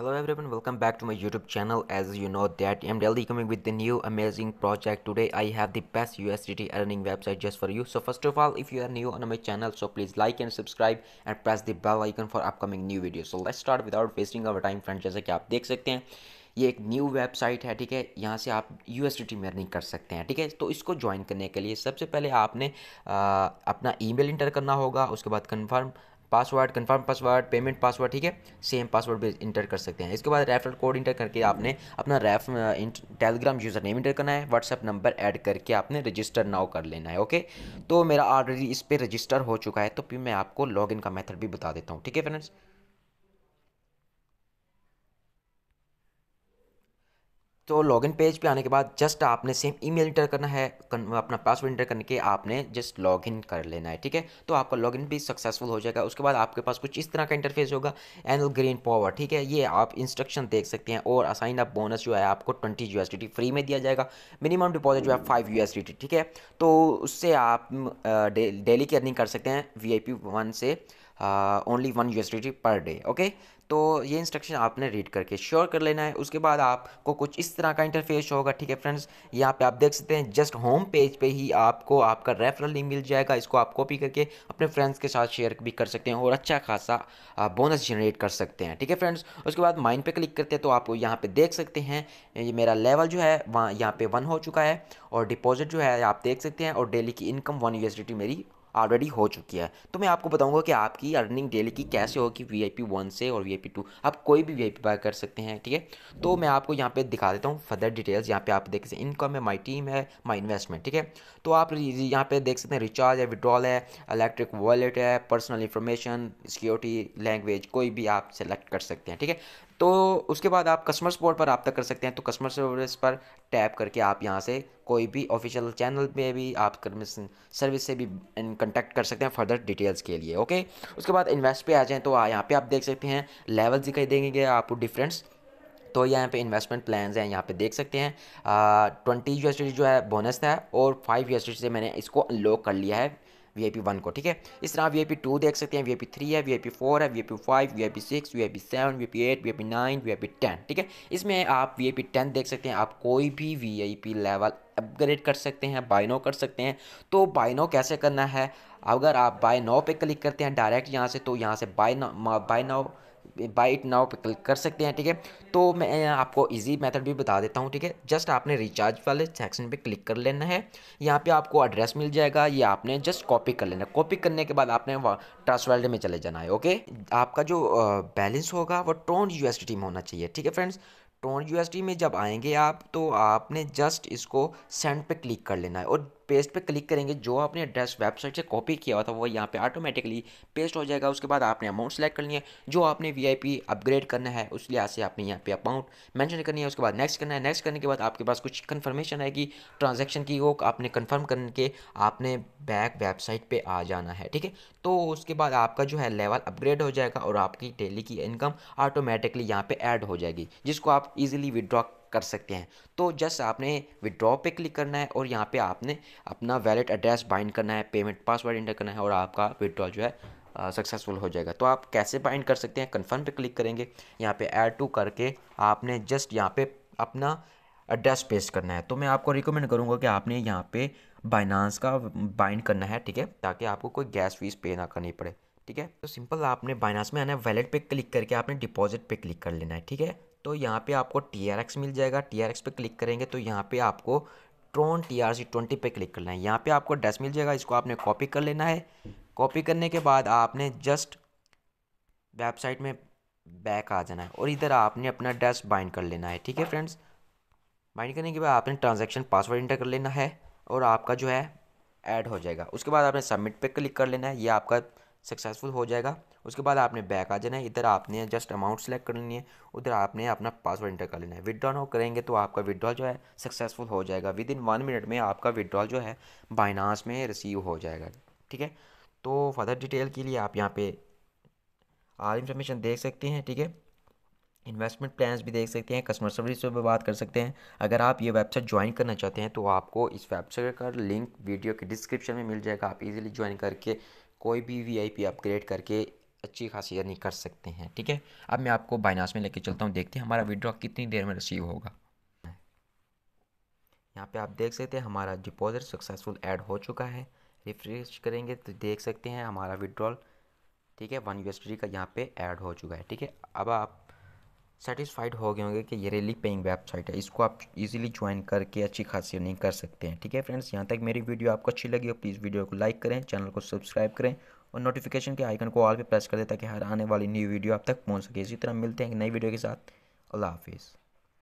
hello everyone welcome back to my youtube channel as you know that i'm daily coming with the new amazing project today i have the best usdt earning website just for you so first of all if you are new on my channel so please like and subscribe and press the bell icon for upcoming new videos so let's start without wasting our time friends जैसे कि आप देख सकते हैं ये एक new website है ठीक है यहाँ से आप यू एस में अर्निंग कर सकते हैं ठीक है तो इसको ज्वाइन करने के लिए सबसे पहले आपने आ, अपना ईमेल इंटर करना होगा उसके बाद confirm password confirm password payment password ठीक है सेम पासवर्ड भी इंटर कर सकते हैं इसके बाद रेफरल कोड इंटर करके आपने अपना रेफ टेलीग्राम यूज़र नेम इंटर करना है व्हाट्सअप नंबर ऐड करके आपने रजिस्टर नाउ कर लेना है ओके तो मेरा ऑलरेडी इस पर रजिस्टर हो चुका है तो फिर मैं आपको लॉग का मेथड भी बता देता हूँ ठीक है फ्रेंड्स तो लॉगिन पेज पे आने के बाद जस्ट आपने सेम ईमेल इंटर करना है अपना पासवर्ड इंटर करने के आपने जस्ट लॉगिन कर लेना है ठीक है तो आपका लॉगिन भी सक्सेसफुल हो जाएगा उसके बाद आपके पास कुछ इस तरह का इंटरफेस होगा एनल ग्रीन पावर ठीक है ये आप इंस्ट्रक्शन देख सकते हैं और असाइन अप बोनस जो है आपको ट्वेंटी यू फ्री में दिया जाएगा मिनिमम डिपॉजिट जो है फाइव यू ठीक है तो उससे आप डेली की अर्निंग कर सकते हैं वी आई वन से only one U per day okay तो ये इंस्ट्रक्शन आपने रीड करके श्योर कर लेना है उसके बाद आपको कुछ इस तरह का इंटरफेस होगा ठीक है फ्रेंड्स यहाँ पे आप देख सकते हैं जस्ट होम पेज पे ही आपको आपका रेफरल लिंक मिल जाएगा इसको आप कॉपी करके अपने फ्रेंड्स के साथ शेयर भी कर सकते हैं और अच्छा खासा बोनस uh, जनरेट कर सकते हैं ठीक है फ्रेंड्स उसके बाद माइंड पे क्लिक करते हैं तो आप यहाँ पर देख सकते हैं ये मेरा लेवल जो है वहाँ यहाँ पर वन हो चुका है और डिपॉजिट जो है आप देख सकते हैं और डेली की इनकम वन यू मेरी ऑलरेडी हो चुकी है तो मैं आपको बताऊंगा कि आपकी अर्निंग डेली की कैसे होगी वी आई पी वन से और वी आई पी टू आप कोई भी वी आई पी बाय कर सकते हैं ठीक है तो मैं आपको यहाँ पे दिखा देता हूँ फर्दर डिटेल्स यहाँ पे आप देख सकते हैं इनकम है माई टीम है माई इन्वेस्टमेंट ठीक है तो आप यहाँ पे देख सकते हैं रिचार्ज है विड्रॉल है इलेक्ट्रिक वॉलेट है पर्सनल इन्फॉर्मेशन सिक्योरिटी लैंग्वेज कोई भी आप सेलेक्ट कर सकते हैं ठीक है तो उसके बाद आप कस्टमर सपोर्ट पर रब्ता कर सकते हैं तो कस्टमर सर्विस पर टैप करके आप यहाँ से कोई भी ऑफिशियल चैनल में भी आप सर्विस से भी कंटेक्ट कर सकते हैं फर्दर डिटेल्स के लिए ओके उसके बाद इन्वेस्ट पे आ जाएँ तो यहाँ पर आप देख सकते हैं लेवल्स दिखाई देंगे आपको डिफरेंस तो यहाँ पे इन्वेस्टमेंट प्लान्स हैं यहाँ पे देख सकते हैं ट्वेंटी यू जो है बोनस था और फाइव यू से मैंने इसको अनलॉक कर लिया है वी आई पी वन को ठीक है इस तरह वी आई पी टू देख सकते हैं वी आई पी थ्री है वी आई पी फोर है V I P five V I P six V I P seven V I P eight V I P nine V I P ten ठीक है इसमें आप we I P ten देख सकते हैं आप कोई भी V I P level upgrade कर सकते हैं बाइनो कर सकते हैं तो बाइनो कैसे करना है अगर आप बाय नो पे क्लिक करते हैं डायरेक्ट यहाँ से तो यहाँ से buy now buy now bite now पे क्लिक कर सकते हैं ठीक है तो मैं आपको इजी मेथड भी बता देता हूँ ठीक है जस्ट आपने रिचार्ज वाले सेक्शन पे क्लिक कर लेना है यहाँ पे आपको एड्रेस मिल जाएगा ये आपने जस्ट कॉपी कर लेना कॉपी करने के बाद आपने ट्रस्ट वैल्ड में चले जाना है ओके आपका जो बैलेंस होगा वो टोन यू में होना चाहिए ठीक है फ्रेंड्स टोन यू में जब आएंगे आप तो आपने जस्ट इसको सेंड पे क्लिक कर लेना है और पेस्ट पे क्लिक करेंगे जो आपने एड्रेस वेबसाइट से कॉपी किया हुआ था वो यहाँ पे ऑटोमेटिकली पेस्ट हो जाएगा उसके बाद आपने अमाउंट सेलेक्ट करनी है जो आपने वीआईपी अपग्रेड करना है उस लिहाज से आपने यहाँ पे अमाउंट मैंशन करनी है उसके बाद नेक्स्ट करना है नेक्स्ट करने के बाद आपके पास कुछ कन्फर्मेशन आएगी ट्रांजेक्शन की वो आपने कन्फर्म करके आपने बैक वेबसाइट पर आ जाना है ठीक है तो उसके बाद आपका जो है लेवल अपग्रेड हो जाएगा और आपकी डेली की इनकम ऑटोमेटिकली यहाँ पर ऐड हो जाएगी जिसको आप ईजिली विड्रॉ कर सकते हैं तो जस्ट आपने विड्रॉ पे क्लिक करना है और यहाँ पे आपने अपना वैलेट एड्रेस बाइंड करना है पेमेंट पासवर्ड इंटर करना है और आपका विड्रॉ जो है सक्सेसफुल हो जाएगा तो आप कैसे बाइंड कर सकते हैं कन्फर्म पर क्लिक करेंगे यहाँ पर ऐड टू करके आपने जस्ट यहाँ पर अपना एड्रेस पेस्ट करना है तो मैं आपको रिकमेंड करूँगा कि आपने यहाँ पर बाइनांस का बाइंड करना है ठीक है ताकि आपको कोई गैस फीस पे ना करनी पड़े ठीक है तो सिंपल आपने बाइनास में आना है वैलेट पे क्लिक करके आपने डिपॉजिट पे क्लिक कर लेना है ठीक है तो यहाँ पे आपको टी मिल जाएगा टी पे क्लिक करेंगे तो यहाँ पे आपको Tron T R C twenty पे क्लिक करना है यहाँ पे आपको डेस मिल जाएगा इसको आपने कॉपी कर लेना है कॉपी करने के बाद आपने जस्ट वेबसाइट में बैक आ जाना है और इधर आपने अपना डेस्क बाइंड कर लेना है ठीक है फ्रेंड्स बाइंड करने के बाद आपने ट्रांजेक्शन पासवर्ड इंटर कर लेना है और आपका जो है ऐड हो जाएगा उसके बाद आपने सबमिट पे क्लिक कर लेना है ये आपका सक्सेसफुल हो जाएगा उसके बाद आपने बैक आ जाना है इधर आपने जस्ट अमाउंट सेलेक्ट कर लेनी है उधर आपने अपना पासवर्ड इंटर कर लेना है विदड्रॉ नो करेंगे तो आपका विदड्रॉल जो है सक्सेसफुल हो जाएगा विद इन वन मिनट में आपका विदड्रॉल जो है बाइनास में रिसीव हो जाएगा ठीक है तो फर्दर डिटेल के लिए आप यहाँ पे आर इन्फॉर्मेशन देख सकते हैं ठीक है इन्वेस्टमेंट प्लान्स भी देख सकते हैं कस्टमर सर्विस पर बात कर सकते हैं अगर आप ये वेबसाइट ज्वाइन करना चाहते हैं तो आपको इस वेबसाइट का लिंक वीडियो के डिस्क्रिप्शन में मिल जाएगा आप इजीली ज्वाइन करके कोई भी वीआईपी अपग्रेड करके अच्छी खासी अर्निंग कर सकते हैं ठीक है अब मैं आपको बाइनास में लेके चलता हूँ देखते हैं हमारा विड्रॉ कितनी देर में रिसीव होगा यहाँ पे आप देख सकते हैं हमारा डिपॉजिट सक्सेसफुल ऐड हो चुका है रिफ्रेश करेंगे तो देख सकते हैं हमारा विड्रॉल ठीक है वन यू का यहाँ पे ऐड हो चुका है ठीक है अब आप सेटिस्फाइड हो गए होंगे कि ये रेली पेइंग वेबसाइट है इसको आप इजीली ज्वाइन करके अच्छी खासी अर्निंग कर सकते हैं ठीक है फ्रेंड्स यहाँ तक मेरी वीडियो आपको अच्छी लगी हो प्लीज़ वीडियो को लाइक करें चैनल को सब्सक्राइब करें और नोटिफिकेशन के आइकन को ऑल पे प्रेस कर दें ताकि हर आने वाली न्यू वीडियो आप तक पहुँच सके इसी तरह मिलते हैं एक नई वीडियो के साथ अल्लाह हाफिज़